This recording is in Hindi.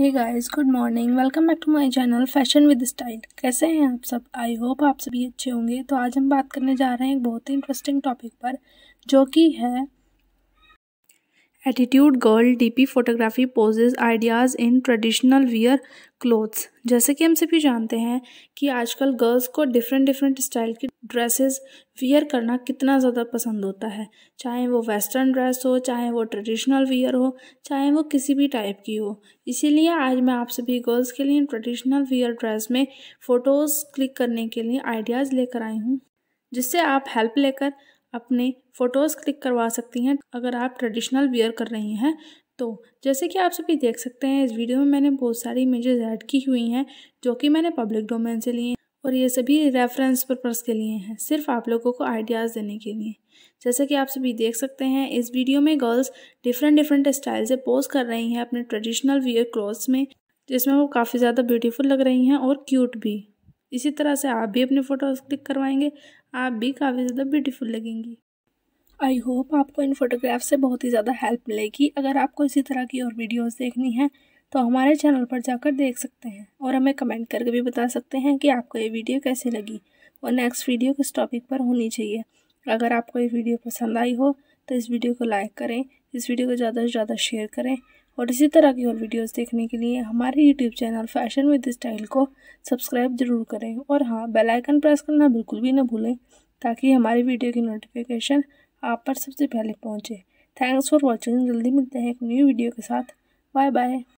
hey guys good morning welcome back to my channel fashion with style कैसे हैं आप सब आई होप आप सभी अच्छे होंगे तो आज हम बात करने जा रहे हैं एक बहुत ही इंटरेस्टिंग टॉपिक पर जो कि है attitude girl DP photography poses ideas in traditional wear clothes जैसे कि हम सभी जानते हैं कि आजकल गर्ल्स को डिफरेंट डिफरेंट स्टाइल की ड्रेसेस वियर करना कितना ज़्यादा पसंद होता है चाहे वो वेस्टर्न ड्रेस हो चाहे वो ट्रेडिशनल वियर हो चाहे वो किसी भी टाइप की हो इसीलिए आज मैं आप सभी गर्ल्स के लिए ट्रेडिशनल वियर ड्रेस में फ़ोटोज़ क्लिक करने के लिए आइडियाज़ लेकर आई हूँ जिससे आप हेल्प लेकर अपने फ़ोटोज़ क्लिक करवा सकती हैं अगर आप ट्रेडिशनल वियर कर रही हैं तो जैसे कि आप सभी देख सकते हैं इस वीडियो में मैंने बहुत सारी इमेजेस ऐड की हुई हैं जो कि मैंने पब्लिक डोमेन से लिए और ये सभी रेफरेंस पर्पज़ के लिए हैं सिर्फ आप लोगों को आइडियाज़ देने के लिए जैसे कि आप सभी देख सकते हैं इस वीडियो में गर्ल्स डिफरेंट डिफरेंट स्टाइल से पोज कर रही हैं अपने ट्रेडिशनल वियर क्लोथ्स में जिसमें वो काफ़ी ज़्यादा ब्यूटीफुल लग रही हैं और क्यूट भी इसी तरह से आप भी अपनी फ़ोटोज़ क्लिक करवाएंगे आप भी काफ़ी ज़्यादा ब्यूटीफुल लगेंगी आई होप आपको इन फोटोग्राफ से बहुत ही ज़्यादा हेल्प मिलेगी अगर आपको इसी तरह की और वीडियोस देखनी है तो हमारे चैनल पर जाकर देख सकते हैं और हमें कमेंट करके भी बता सकते हैं कि आपको ये वीडियो कैसे लगी और नेक्स्ट वीडियो किस टॉपिक पर होनी चाहिए अगर आपको ये वीडियो पसंद आई हो तो इस वीडियो को लाइक करें इस वीडियो को ज़्यादा से ज़्यादा शेयर करें और इसी तरह की और वीडियोस देखने के लिए हमारे YouTube channel fashion with style को सब्सक्राइब जरूर करें और हाँ बेल आइकन प्रेस करना बिल्कुल भी ना भूलें ताकि हमारी वीडियो की नोटिफिकेशन आप पर सबसे पहले पहुँचे थैंक्स फॉर वॉचिंग जल्दी मिलते हैं एक न्यू वीडियो के साथ बाय बाय